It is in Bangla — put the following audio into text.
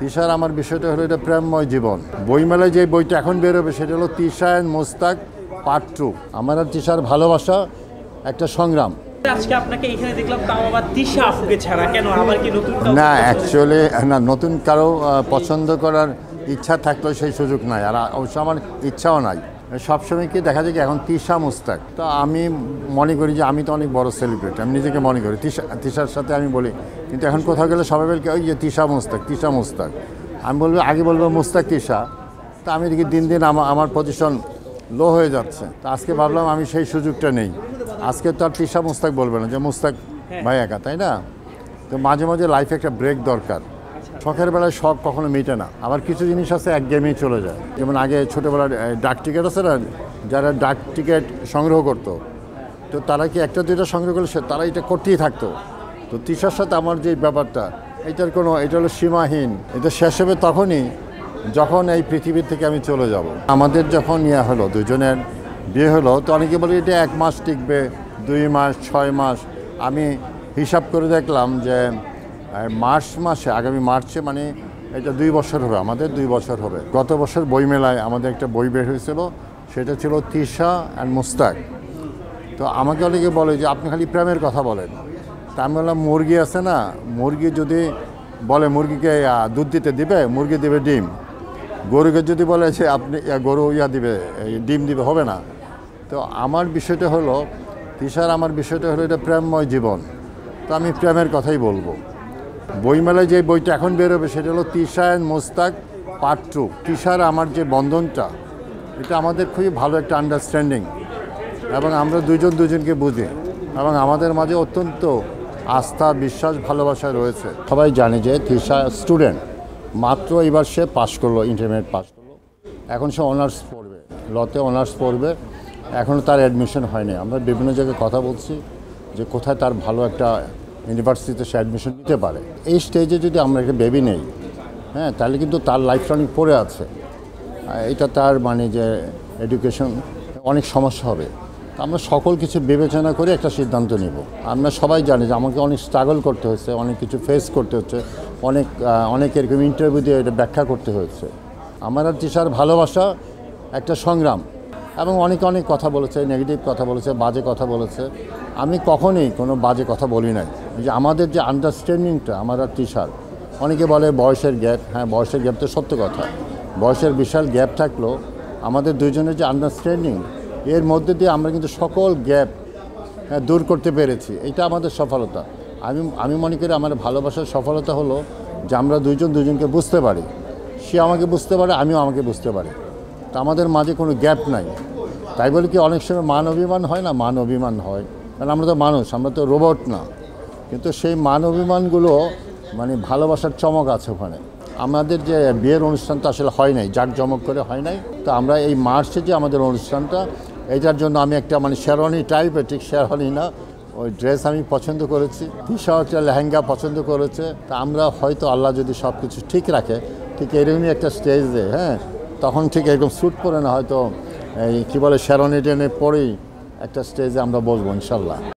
তিশার আমার বিষয়টা হলো এটা প্রেমময় জীবন বইমেলায় যে বইটা এখন বেরোবে সেটা হলো Tisha and Mostak part two আমার আর তিশার ভালোবাসা একটা সংগ্রাম না অ্যাকচুয়ালি না নতুন কারো পছন্দ করার ইচ্ছা থাকলেও সেই সুযোগ নাই আর অবশ্য আমার ইচ্ছাও নাই সবসময় কি দেখা যায় কি এখন তিশা মুস্তাক তো আমি মনে করি যে আমি তো অনেক বড় সেলিব্রিটি আমি নিজেকে মনে করি তিশা তিশার সাথে আমি বলি কিন্তু এখন কোথাও গেলে সবাই বলকে ওই যে তিশা মোস্তাক তিশা মোস্তাক আমি বলবো আগে বলবো মোস্তাক তিশা তা আমি দেখি দিন দিন আমার আমার পজিশন লো হয়ে যাচ্ছে তা আজকে ভাবলাম আমি সেই সুযোগটা নেই আজকে তো আর তিশা মোস্তাক বলবে না যে মোস্তাক হ্যাঁ। ভাই একা তাই না তো মাঝে মাঝে লাইফে একটা ব্রেক দরকার শখের বেলায় শখ কখনো মেটে না আবার কিছু জিনিস আছে এক গেমেই চলে যায় যেমন আগে ছোটোবেলার ডাক টিকিট আছে না যারা ডাক টিকিট সংগ্রহ করতো তো তারা কি একটা দুইটা সংগ্রহ করলে সে তারা এটা করতেই থাকতো তো তৃষার সাথে আমার যে ব্যাপারটা এটার কোনো এটা হলো সীমাহীন এটা শেষ হবে তখনই যখন এই পৃথিবী থেকে আমি চলে যাব। আমাদের যখন ইয়ে হলো দুজনের বিয়ে হলো তো অনেকে বলে এটা এক মাস টিকবে দুই মাস ছয় মাস আমি হিসাব করে দেখলাম যে মার্চ মাসে আগামী মার্চে মানে এটা দুই বছর হবে আমাদের দুই বছর হবে গত বছর বইমেলায় আমাদের একটা বই বের হয়েছিল সেটা ছিল তৃষা অ্যান্ড মুস্তাক তো আমাকে অনেকে বলে যে আপনি খালি প্রেমের কথা বলেন তা আমি বললাম মুরগি আছে না মুরগি যদি বলে মুরগিকে দুধ দিতে দিবে মুরগি দিবে ডিম গরুকে যদি বলে যে আপনি গরু ইয়া দিবে ডিম দিবে হবে না তো আমার বিষয়টা হলো তিসার আমার বিষয়টা হলো এটা প্রেমময় জীবন তো আমি প্রেমের কথাই বলবো বইমেলায় যে বইটা এখন বেরোবে সেটা হলো তিশা মোস্তাক পার্ট টু আমার যে বন্ধনটা এটা আমাদের খুবই ভালো একটা আন্ডারস্ট্যান্ডিং এবং আমরা দুজন দুজনকে বুঝি এবং আমাদের মাঝে অত্যন্ত আস্থা বিশ্বাস ভালোবাসা রয়েছে সবাই জানে যে তৃষা স্টুডেন্ট মাত্র এবার সে পাশ করলো ইন্টারমিডিয়েট পাশ করলো এখন সে অনার্স পড়বে লতে অনার্স পড়বে এখনও তার অ্যাডমিশন হয়নি আমরা বিভিন্ন জায়গায় কথা বলছি যে কোথায় তার ভালো একটা ইউনিভার্সিটিতে সে অ্যাডমিশন নিতে পারে এই স্টেজে যদি আমরা একটা বেবি নেই হ্যাঁ তাহলে কিন্তু তার লাইফটা অনেক পড়ে আছে এটা তার মানে যে এডুকেশন অনেক সমস্যা হবে আমরা সকল কিছু বিবেচনা করে একটা সিদ্ধান্ত নেব আমরা সবাই জানি যে আমাকে অনেক স্ট্রাগল করতে হয়েছে অনেক কিছু ফেস করতে হচ্ছে অনেক অনেক এরকম ইন্টারভিউ দিয়ে এটা ব্যাখ্যা করতে হয়েছে আমার আর তিশার ভালোবাসা একটা সংগ্রাম এবং অনেক অনেক কথা বলেছে নেগেটিভ কথা বলেছে বাজে কথা বলেছে আমি কখনোই কোনো বাজে কথা বলি নাই যে আমাদের যে আন্ডারস্ট্যান্ডিংটা আমার আর তিশার অনেকে বলে বয়সের গ্যাপ হ্যাঁ বয়সের গ্যাপ তো সত্য কথা বয়সের বিশাল গ্যাপ থাকলেও আমাদের দুজনের যে আন্ডারস্ট্যান্ডিং এর মধ্যে দিয়ে আমরা কিন্তু সকল গ্যাপ হ্যাঁ, দূর করতে পেরেছি এটা আমাদের সফলতা আমি আমি মনে করি আমার ভালোবাসার সফলতা হলো যে আমরা দুইজন দুজনকে বুঝতে পারি সে আমাকে বুঝতে পারে আমিও আমাকে বুঝতে পারি তা আমাদের মাঝে কোনো গ্যাপ নাই তাই বলে কি অনেক সময় মান অভিমান হয় না মান অভিমান হয় কারণ আমরা তো মানুষ আমরা তো রোবট না কিন্তু সেই মান অভিমানগুলো মানে ভালোবাসার চমক আছে ওখানে আমাদের যে বিয়ের অনুষ্ঠানটা আসলে হয় নাই জাঁকজমক করে হয় নাই তো আমরা এই মার্চে যে আমাদের অনুষ্ঠানটা এটার জন্য আমি একটা মানে শেরওয়ানি টাইপ ঠিক শেরওয়ানি না ওই ড্রেস আমি পছন্দ করেছি টি শার্টটা লেহেঙ্গা পছন্দ করেছে তা আমরা হয়তো আল্লাহ যদি সব কিছু ঠিক রাখে ঠিক এরকমই একটা স্টেজে হ্যাঁ তখন ঠিক এরকম শ্যুট করে না হয়তো এই কী বলে শেরওয়ানি টেনে পরেই একটা স্টেজে আমরা বসবো ইনশাল্লাহ